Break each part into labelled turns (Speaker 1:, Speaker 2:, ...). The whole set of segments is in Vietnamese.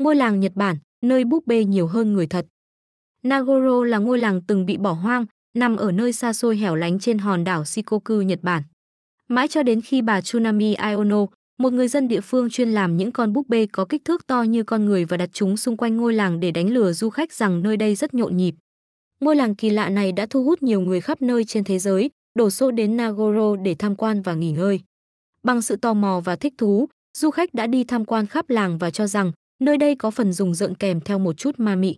Speaker 1: ngôi làng Nhật Bản, nơi búp bê nhiều hơn người thật. Nagoro là ngôi làng từng bị bỏ hoang, nằm ở nơi xa xôi hẻo lánh trên hòn đảo Shikoku, Nhật Bản. Mãi cho đến khi bà Tsunami Iono, một người dân địa phương chuyên làm những con búp bê có kích thước to như con người và đặt chúng xung quanh ngôi làng để đánh lừa du khách rằng nơi đây rất nhộn nhịp. Ngôi làng kỳ lạ này đã thu hút nhiều người khắp nơi trên thế giới, đổ xô đến Nagoro để tham quan và nghỉ ngơi. Bằng sự tò mò và thích thú, du khách đã đi tham quan khắp làng và cho rằng Nơi đây có phần dùng rợn kèm theo một chút ma mị.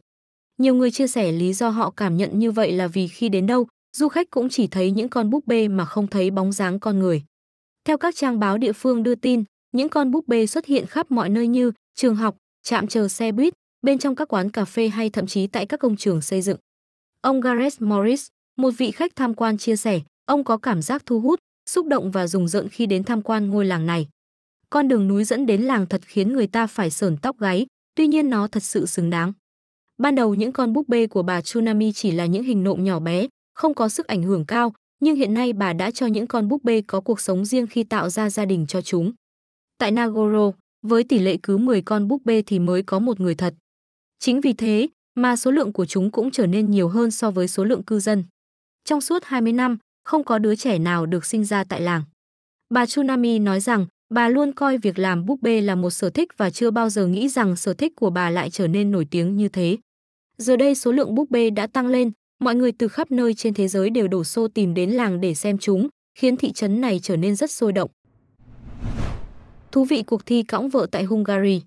Speaker 1: Nhiều người chia sẻ lý do họ cảm nhận như vậy là vì khi đến đâu, du khách cũng chỉ thấy những con búp bê mà không thấy bóng dáng con người. Theo các trang báo địa phương đưa tin, những con búp bê xuất hiện khắp mọi nơi như trường học, trạm chờ xe buýt, bên trong các quán cà phê hay thậm chí tại các công trường xây dựng. Ông Gareth Morris, một vị khách tham quan chia sẻ, ông có cảm giác thu hút, xúc động và rùng rợn khi đến tham quan ngôi làng này. Con đường núi dẫn đến làng thật khiến người ta phải sởn tóc gáy, tuy nhiên nó thật sự xứng đáng. Ban đầu những con búp bê của bà Tsunami chỉ là những hình nộm nhỏ bé, không có sức ảnh hưởng cao, nhưng hiện nay bà đã cho những con búp bê có cuộc sống riêng khi tạo ra gia đình cho chúng. Tại Nagoro, với tỷ lệ cứ 10 con búp bê thì mới có một người thật. Chính vì thế mà số lượng của chúng cũng trở nên nhiều hơn so với số lượng cư dân. Trong suốt 20 năm, không có đứa trẻ nào được sinh ra tại làng. Bà Tsunami nói rằng Bà luôn coi việc làm búp bê là một sở thích và chưa bao giờ nghĩ rằng sở thích của bà lại trở nên nổi tiếng như thế. Giờ đây số lượng búp bê đã tăng lên, mọi người từ khắp nơi trên thế giới đều đổ xô tìm đến làng để xem chúng, khiến thị trấn này trở nên rất sôi động. Thú vị cuộc thi cõng vợ tại Hungary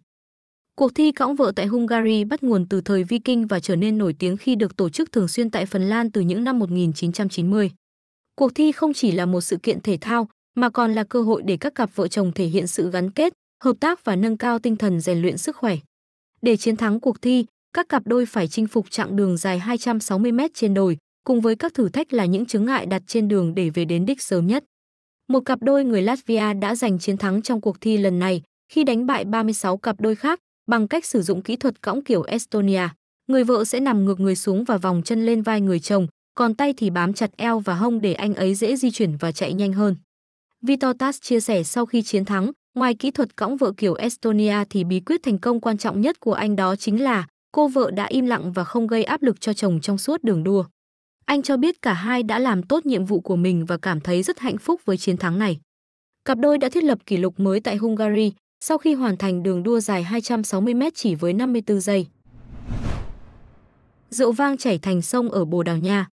Speaker 1: Cuộc thi cõng vợ tại Hungary bắt nguồn từ thời Viking và trở nên nổi tiếng khi được tổ chức thường xuyên tại Phần Lan từ những năm 1990. Cuộc thi không chỉ là một sự kiện thể thao mà còn là cơ hội để các cặp vợ chồng thể hiện sự gắn kết, hợp tác và nâng cao tinh thần rèn luyện sức khỏe. Để chiến thắng cuộc thi, các cặp đôi phải chinh phục chặng đường dài 260 m trên đồi, cùng với các thử thách là những chướng ngại đặt trên đường để về đến đích sớm nhất. Một cặp đôi người Latvia đã giành chiến thắng trong cuộc thi lần này khi đánh bại 36 cặp đôi khác bằng cách sử dụng kỹ thuật cõng kiểu Estonia. Người vợ sẽ nằm ngược người xuống và vòng chân lên vai người chồng, còn tay thì bám chặt eo và hông để anh ấy dễ di chuyển và chạy nhanh hơn. Vitor Tas chia sẻ sau khi chiến thắng, ngoài kỹ thuật cõng vợ kiểu Estonia thì bí quyết thành công quan trọng nhất của anh đó chính là cô vợ đã im lặng và không gây áp lực cho chồng trong suốt đường đua. Anh cho biết cả hai đã làm tốt nhiệm vụ của mình và cảm thấy rất hạnh phúc với chiến thắng này. Cặp đôi đã thiết lập kỷ lục mới tại Hungary sau khi hoàn thành đường đua dài 260 m chỉ với 54 giây. Rượu vang chảy thành sông ở Bồ Đào Nha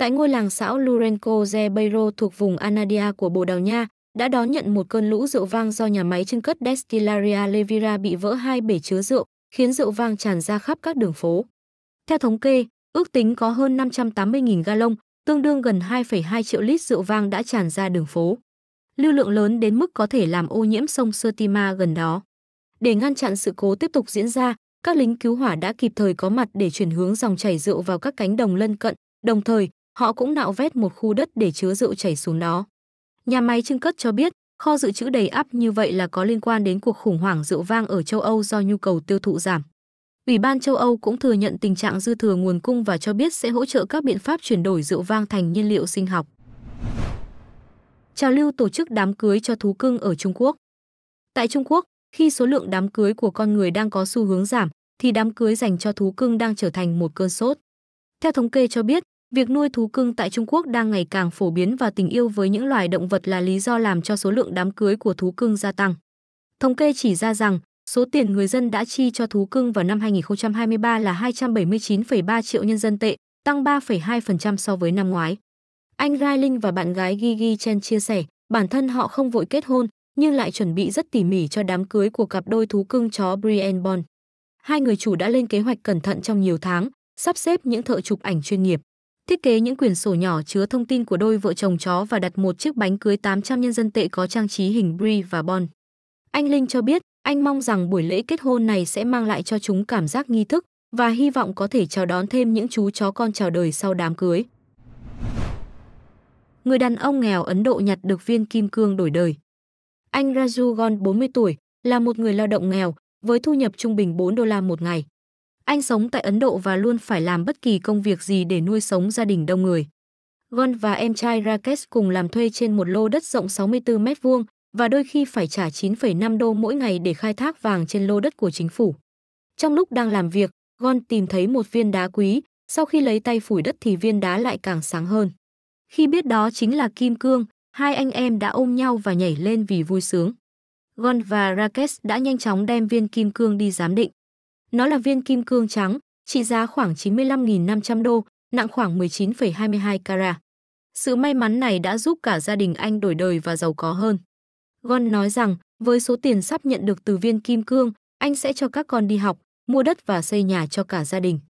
Speaker 1: tại ngôi làng xã Lurenco de Beiro thuộc vùng Anadia của Bồ Đào Nha, đã đón nhận một cơn lũ rượu vang do nhà máy trưng cất Destillaria Levira bị vỡ hai bể chứa rượu, khiến rượu vang tràn ra khắp các đường phố. Theo thống kê, ước tính có hơn 580.000 gallon, tương đương gần 2,2 triệu lít rượu vang đã tràn ra đường phố. Lưu lượng lớn đến mức có thể làm ô nhiễm sông Sertima gần đó. Để ngăn chặn sự cố tiếp tục diễn ra, các lính cứu hỏa đã kịp thời có mặt để chuyển hướng dòng chảy rượu vào các cánh đồng lân cận, đồng thời họ cũng nạo vét một khu đất để chứa rượu chảy xuống đó. Nhà máy trưng cất cho biết, kho dự trữ đầy ắp như vậy là có liên quan đến cuộc khủng hoảng rượu vang ở châu Âu do nhu cầu tiêu thụ giảm. Ủy ban châu Âu cũng thừa nhận tình trạng dư thừa nguồn cung và cho biết sẽ hỗ trợ các biện pháp chuyển đổi rượu vang thành nhiên liệu sinh học. Trào lưu tổ chức đám cưới cho thú cưng ở Trung Quốc. Tại Trung Quốc, khi số lượng đám cưới của con người đang có xu hướng giảm, thì đám cưới dành cho thú cưng đang trở thành một cơn sốt. Theo thống kê cho biết, Việc nuôi thú cưng tại Trung Quốc đang ngày càng phổ biến và tình yêu với những loài động vật là lý do làm cho số lượng đám cưới của thú cưng gia tăng. Thống kê chỉ ra rằng, số tiền người dân đã chi cho thú cưng vào năm 2023 là 279,3 triệu nhân dân tệ, tăng 3,2% so với năm ngoái. Anh Rai Linh và bạn gái Gigi Chen chia sẻ, bản thân họ không vội kết hôn, nhưng lại chuẩn bị rất tỉ mỉ cho đám cưới của cặp đôi thú cưng chó Brian Bond. Hai người chủ đã lên kế hoạch cẩn thận trong nhiều tháng, sắp xếp những thợ chụp ảnh chuyên nghiệp thiết kế những quyển sổ nhỏ chứa thông tin của đôi vợ chồng chó và đặt một chiếc bánh cưới 800 nhân dân tệ có trang trí hình Brie và Bon. Anh Linh cho biết, anh mong rằng buổi lễ kết hôn này sẽ mang lại cho chúng cảm giác nghi thức và hy vọng có thể chào đón thêm những chú chó con chào đời sau đám cưới. Người đàn ông nghèo Ấn Độ nhặt được viên kim cương đổi đời. Anh Raju Gon 40 tuổi là một người lao động nghèo với thu nhập trung bình 4 đô la một ngày. Anh sống tại Ấn Độ và luôn phải làm bất kỳ công việc gì để nuôi sống gia đình đông người. Gon và em trai Rakesh cùng làm thuê trên một lô đất rộng 64 mét vuông và đôi khi phải trả 9,5 đô mỗi ngày để khai thác vàng trên lô đất của chính phủ. Trong lúc đang làm việc, Gon tìm thấy một viên đá quý, sau khi lấy tay phủi đất thì viên đá lại càng sáng hơn. Khi biết đó chính là kim cương, hai anh em đã ôm nhau và nhảy lên vì vui sướng. Gon và Rakesh đã nhanh chóng đem viên kim cương đi giám định. Nó là viên kim cương trắng, trị giá khoảng 95.500 đô, nặng khoảng 19,22 carat. Sự may mắn này đã giúp cả gia đình anh đổi đời và giàu có hơn. Gon nói rằng, với số tiền sắp nhận được từ viên kim cương, anh sẽ cho các con đi học, mua đất và xây nhà cho cả gia đình.